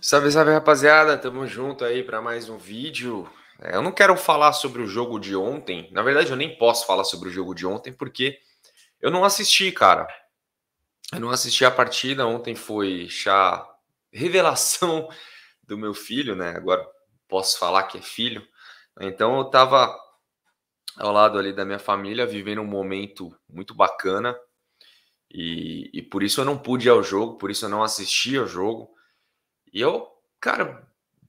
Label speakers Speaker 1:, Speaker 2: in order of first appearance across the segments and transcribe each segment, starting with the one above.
Speaker 1: Salve, salve, rapaziada. Tamo junto aí para mais um vídeo. É, eu não quero falar sobre o jogo de ontem. Na verdade, eu nem posso falar sobre o jogo de ontem porque eu não assisti, cara. Eu não assisti a partida. Ontem foi chá revelação do meu filho, né? Agora posso falar que é filho. Então eu tava ao lado ali da minha família, vivendo um momento muito bacana. E, e por isso eu não pude ir ao jogo, por isso eu não assisti ao jogo. E eu, cara,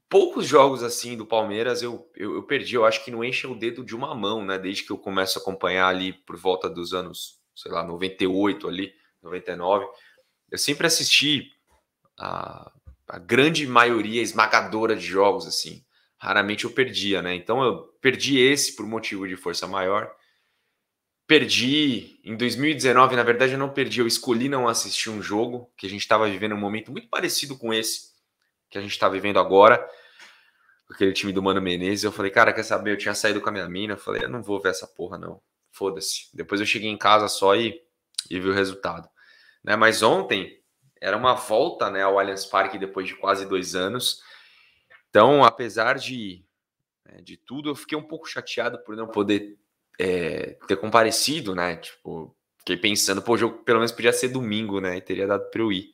Speaker 1: poucos jogos assim do Palmeiras eu, eu, eu, perdi. Eu acho que não enche o dedo de uma mão, né? Desde que eu começo a acompanhar ali por volta dos anos, sei lá, 98 ali, 99. Eu sempre assisti a, a grande maioria esmagadora de jogos, assim. Raramente eu perdia, né? Então eu perdi esse por motivo de força maior. Perdi em 2019, na verdade eu não perdi, eu escolhi não assistir um jogo que a gente estava vivendo um momento muito parecido com esse que a gente está vivendo agora, aquele time do Mano Menezes, eu falei, cara, quer saber? Eu tinha saído com a minha mina, eu falei, eu não vou ver essa porra, não. Foda-se. Depois eu cheguei em casa só e, e vi o resultado. Né? Mas ontem era uma volta né, ao Allianz Parque depois de quase dois anos. Então, apesar de, né, de tudo, eu fiquei um pouco chateado por não poder é, ter comparecido, né? Tipo, fiquei pensando, pô, o jogo pelo menos podia ser domingo, né? E teria dado para eu ir.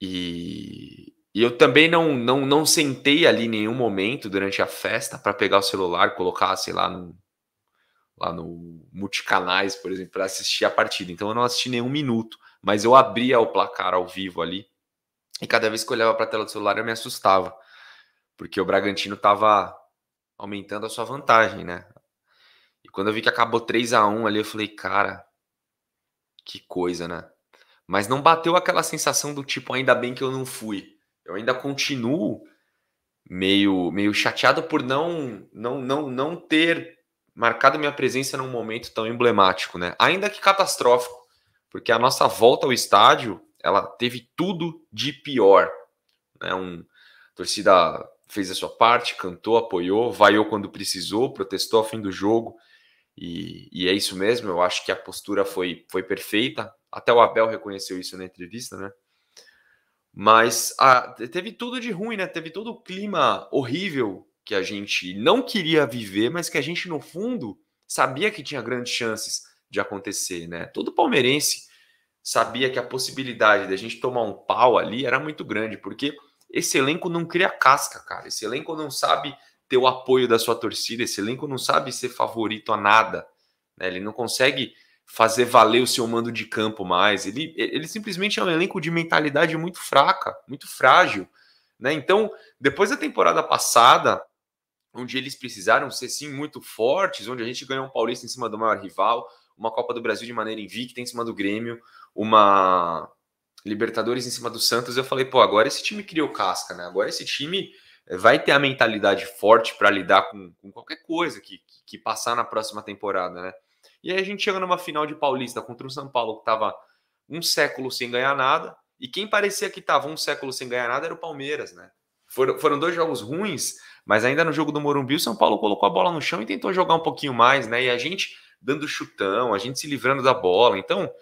Speaker 1: E e eu também não, não, não sentei ali em nenhum momento durante a festa para pegar o celular, colocar, sei lá, no, lá no Multicanais, por exemplo, para assistir a partida. Então eu não assisti nenhum minuto, mas eu abria o placar ao vivo ali. E cada vez que eu olhava para a tela do celular eu me assustava, porque o Bragantino estava aumentando a sua vantagem, né? E quando eu vi que acabou 3 a 1 ali, eu falei, cara, que coisa, né? Mas não bateu aquela sensação do tipo, ainda bem que eu não fui eu ainda continuo meio meio chateado por não não não não ter marcado minha presença num momento tão emblemático, né? Ainda que catastrófico, porque a nossa volta ao estádio, ela teve tudo de pior, né? Um a torcida fez a sua parte, cantou, apoiou, vaiou quando precisou, protestou ao fim do jogo. E, e é isso mesmo, eu acho que a postura foi, foi perfeita. Até o Abel reconheceu isso na entrevista, né? Mas ah, teve tudo de ruim, né? Teve todo o clima horrível que a gente não queria viver, mas que a gente, no fundo, sabia que tinha grandes chances de acontecer, né? Todo palmeirense sabia que a possibilidade da gente tomar um pau ali era muito grande, porque esse elenco não cria casca, cara. Esse elenco não sabe ter o apoio da sua torcida, esse elenco não sabe ser favorito a nada. Né? Ele não consegue fazer valer o seu mando de campo mais. Ele, ele simplesmente é um elenco de mentalidade muito fraca, muito frágil. Né? Então, depois da temporada passada, onde eles precisaram ser sim muito fortes, onde a gente ganhou um Paulista em cima do maior rival, uma Copa do Brasil de maneira invicta em cima do Grêmio, uma Libertadores em cima do Santos, eu falei, pô, agora esse time criou casca, né? Agora esse time eh, vai ter a mentalidade forte para lidar com, com, qualquer coisa que, que, que passar na próxima temporada, né? E aí a gente chega numa final de Paulista contra o São Paulo, que estava um século sem ganhar nada. E quem parecia que estava um século sem ganhar nada era o Palmeiras, né? Foram, foram dois jogos ruins, mas ainda no jogo do Morumbi, o São Paulo colocou a bola no chão e tentou jogar um pouquinho mais, né? E a gente dando chutão, a gente se livrando da bola. Então,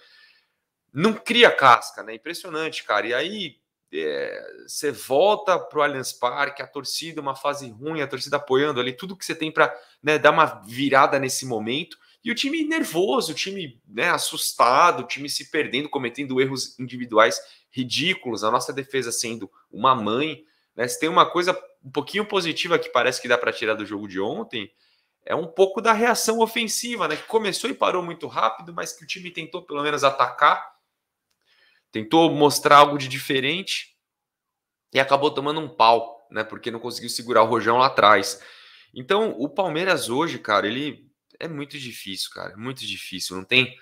Speaker 1: não cria casca, né? Impressionante, cara. E aí é, você é, volta para o Allianz Parque, a torcida, uma fase ruim, a torcida apoiando ali, tudo que você tem para né, dar uma virada nesse momento. E o time nervoso, o time né, assustado, o time se perdendo, cometendo erros individuais ridículos, a nossa defesa sendo uma mãe. Né? Se tem uma coisa um pouquinho positiva que parece que dá para tirar do jogo de ontem, é um pouco da reação ofensiva, né? Que começou e parou muito rápido, mas que o time tentou pelo menos atacar, tentou mostrar algo de diferente e acabou tomando um pau, né? Porque não conseguiu segurar o Rojão lá atrás. Então, o Palmeiras hoje, cara, ele é muito difícil, cara. É muito difícil. Não tem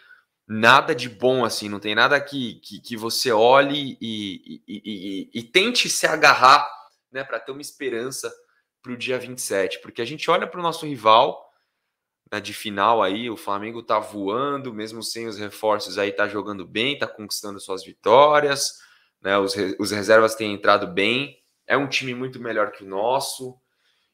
Speaker 1: nada de bom assim, não tem nada que, que, que você olhe e, e, e, e, tente se agarrar né, para ter uma esperança para o dia 27. Porque a gente olha para o nosso rival né, de final aí, o Flamengo tá voando, mesmo sem os reforços aí, tá jogando bem, tá conquistando suas vitórias, né, os, os reservas têm entrado bem, é um time muito melhor que o nosso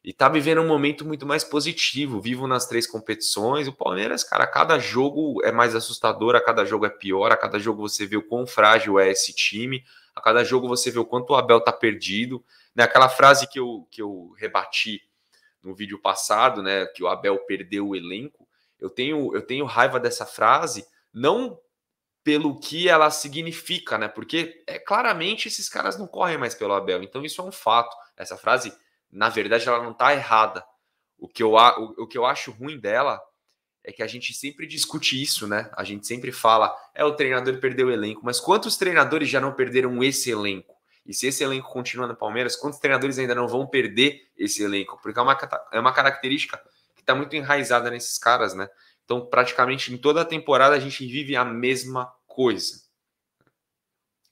Speaker 1: e tá vivendo um momento muito mais positivo, vivo nas três competições. O Palmeiras, cara, a cada jogo é mais assustador, a cada jogo é pior, a cada jogo você vê o quão frágil é esse time, a cada jogo você vê o quanto o Abel tá perdido. Né? Aquela frase que eu, que eu rebati no vídeo passado, né, que o Abel perdeu o elenco, eu tenho, eu tenho raiva dessa frase, não pelo que ela significa, né? Porque é claramente esses caras não correm mais pelo Abel. Então isso é um fato. Essa frase na verdade, ela não está errada. O que, eu, o, o que eu acho ruim dela é que a gente sempre discute isso, né? A gente sempre fala, é o treinador perdeu o elenco, mas quantos treinadores já não perderam esse elenco? E se esse elenco continua no Palmeiras, quantos treinadores ainda não vão perder esse elenco? Porque é uma, é uma característica que está muito enraizada nesses caras, né? Então, praticamente em toda a temporada a gente vive a mesma coisa.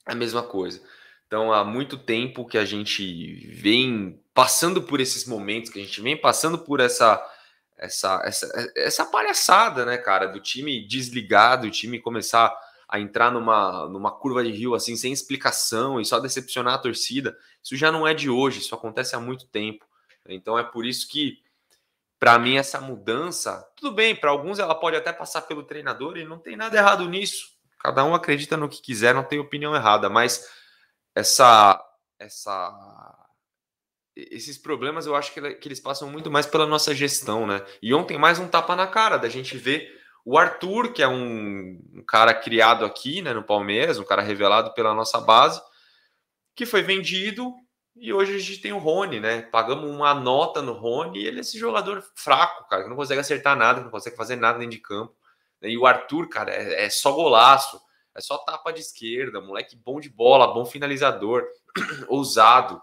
Speaker 1: A mesma coisa. Então, há muito tempo que a gente vem passando por esses momentos que a gente vem, passando por essa essa, essa, essa palhaçada, né, cara, do time desligar, do time começar a entrar numa, numa curva de rio assim, sem explicação e só decepcionar a torcida. Isso já não é de hoje, isso acontece há muito tempo. Então é por isso que, para mim, essa mudança, tudo bem, para alguns ela pode até passar pelo treinador e não tem nada errado nisso. Cada um acredita no que quiser, não tem opinião errada, mas essa essa esses problemas eu acho que, que eles passam muito mais pela nossa gestão, né? E ontem mais um tapa na cara da gente ver o Arthur, que é um, um, cara criado aqui né, no Palmeiras, um cara revelado pela nossa base, que foi vendido e hoje a gente tem o Rony, né? Pagamos uma nota no Rony e ele é esse jogador fraco, cara, que não consegue acertar nada, não consegue fazer nada dentro de campo. Né? E o Arthur, cara, é, é só golaço, é só tapa de esquerda, moleque bom de bola, bom finalizador, ousado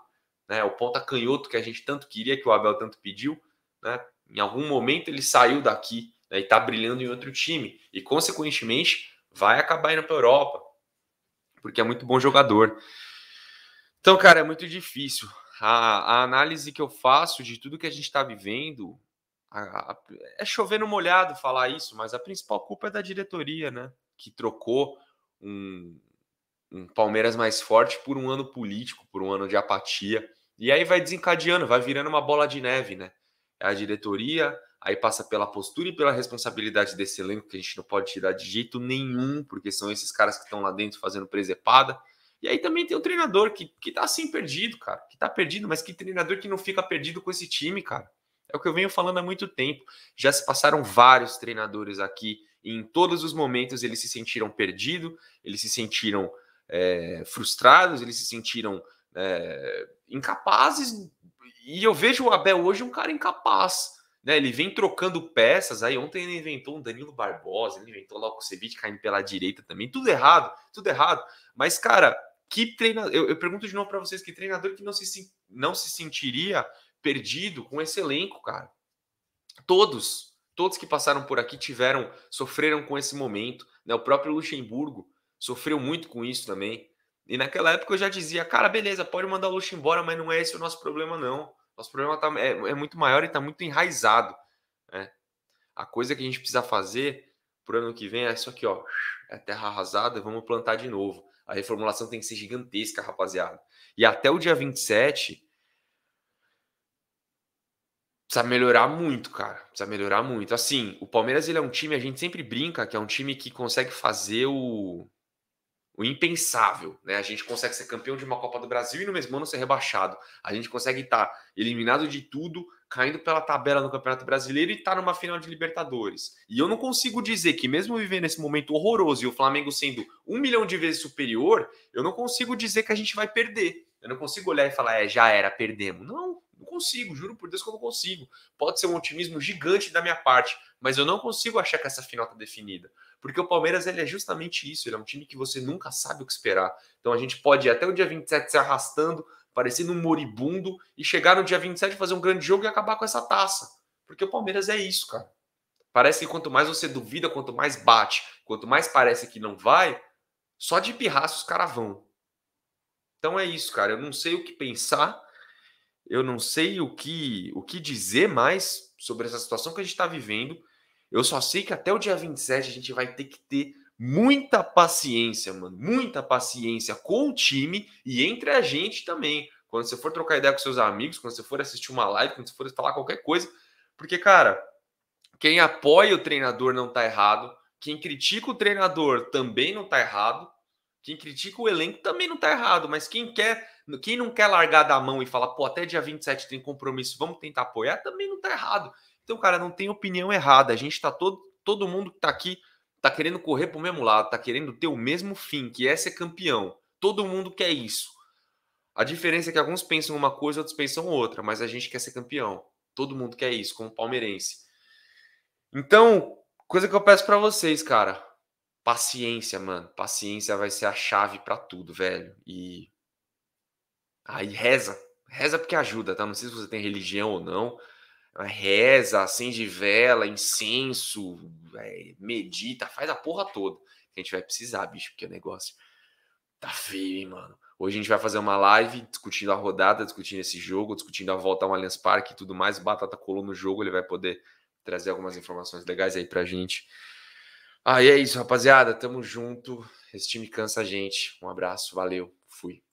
Speaker 1: né? O ponta canhoto que a gente tanto queria, que o Abel tanto pediu, né? Em algum momento ele saiu daqui né? e está brilhando em outro time e consequentemente vai acabar indo para a Europa, porque é muito bom jogador. Então, cara, é muito difícil. A, a análise que eu faço de tudo que a gente está vivendo a, a, é chover no molhado falar isso, mas a principal culpa é da diretoria, né? Que trocou um, um Palmeiras mais forte por um ano político, por um ano de apatia. E aí vai desencadeando, vai virando uma bola de neve, né? É a diretoria, aí passa pela postura e pela responsabilidade desse elenco que a gente não pode tirar de jeito nenhum, porque são esses caras que estão lá dentro fazendo presepada. E aí também tem o treinador que, que tá assim perdido, cara. Que tá perdido, mas que treinador que não fica perdido com esse time, cara. É o que eu venho falando há muito tempo. Já se passaram vários treinadores aqui e em todos os momentos eles se sentiram perdidos, eles se sentiram é, frustrados, eles se sentiram é, incapazes. E eu vejo o Abel hoje um cara incapaz. Né? Ele vem trocando peças. Aí ontem ele inventou um Danilo Barbosa, ele inventou logo o Kusevich caindo pela direita também. Tudo errado, tudo errado. Mas, cara, que treinador. Eu, eu pergunto de novo para vocês: que treinador que não se, não se sentiria perdido com esse elenco, cara? Todos, todos que passaram por aqui tiveram, sofreram com esse momento. Né? O próprio Luxemburgo sofreu muito com isso também. E naquela época eu já dizia, cara, beleza, pode mandar o Luxo embora, mas não é esse o nosso problema, não. Nosso problema tá, é, é muito maior e está muito enraizado. Né? A coisa que a gente precisa fazer para o ano que vem é isso aqui, ó. É terra arrasada, vamos plantar de novo. A reformulação tem que ser gigantesca, rapaziada. E até o dia 27 precisa melhorar muito, cara. Precisa melhorar muito. Assim, o Palmeiras ele é um time, a gente sempre brinca que é um time que consegue fazer o o impensável, né? A gente consegue ser campeão de uma Copa do Brasil e no mesmo ano ser rebaixado. A gente consegue estar tá eliminado de tudo, caindo pela tabela no Campeonato Brasileiro e estar tá numa final de Libertadores. E eu não consigo dizer que mesmo vivendo esse momento horroroso e o Flamengo sendo um milhão de vezes superior, eu não consigo dizer que a gente vai perder. Eu não consigo olhar e falar, é, já era, perdemos. Não, consigo, juro por Deus que eu não consigo. Pode ser um otimismo gigante da minha parte, mas eu não consigo achar que essa final está definida. Porque o Palmeiras ele é justamente isso, ele é um time que você nunca sabe o que esperar. Então a gente pode ir até o dia 27 se arrastando, parecendo um moribundo, e chegar no dia 27 fazer um grande jogo e acabar com essa taça. Porque o Palmeiras é isso, cara. Parece que quanto mais você duvida, quanto mais bate, quanto mais parece que não vai, só de pirraça os caras vão. Então é isso, cara. Eu não sei o que pensar eu não sei o que, o que dizer mais sobre essa situação que a gente está vivendo. Eu só sei que até o dia 27 a gente vai ter que ter muita paciência, mano. Muita paciência com o time e entre a gente também. Quando você for trocar ideia com seus amigos, quando você for assistir uma live, quando você for falar qualquer coisa. Porque, cara, quem apoia o treinador não tá errado. Quem critica o treinador também não tá errado. Quem critica o elenco também não está errado, mas quem quer, quem não quer largar da mão e falar, pô, até dia 27 tem compromisso, vamos tentar apoiar, também não está errado. Então, cara, não tem opinião errada. A gente está todo, todo mundo que está aqui está querendo correr para o mesmo lado, está querendo ter o mesmo fim, que é ser campeão. Todo mundo quer isso. A diferença é que alguns pensam uma coisa, outros pensam outra, mas a gente quer ser campeão. Todo mundo quer isso, como palmeirense. Então, coisa que eu peço para vocês, cara, paciência, mano. Paciência vai ser a chave para tudo, velho. E aí reza. Reza porque ajuda, tá? Não sei se você tem religião ou não. Reza, acende vela, incenso, é, medita, faz a porra toda. A gente vai precisar, bicho, porque o negócio tá feio, hein, mano. Hoje a gente vai fazer uma live discutindo a rodada, discutindo esse jogo, discutindo a volta ao Allianz Parque e tudo mais. O Batata colou no jogo, ele vai poder trazer algumas informações legais aí pra gente. Aí ah, é isso, rapaziada. Tamo junto. Esse time cansa a gente. Um abraço, valeu, fui.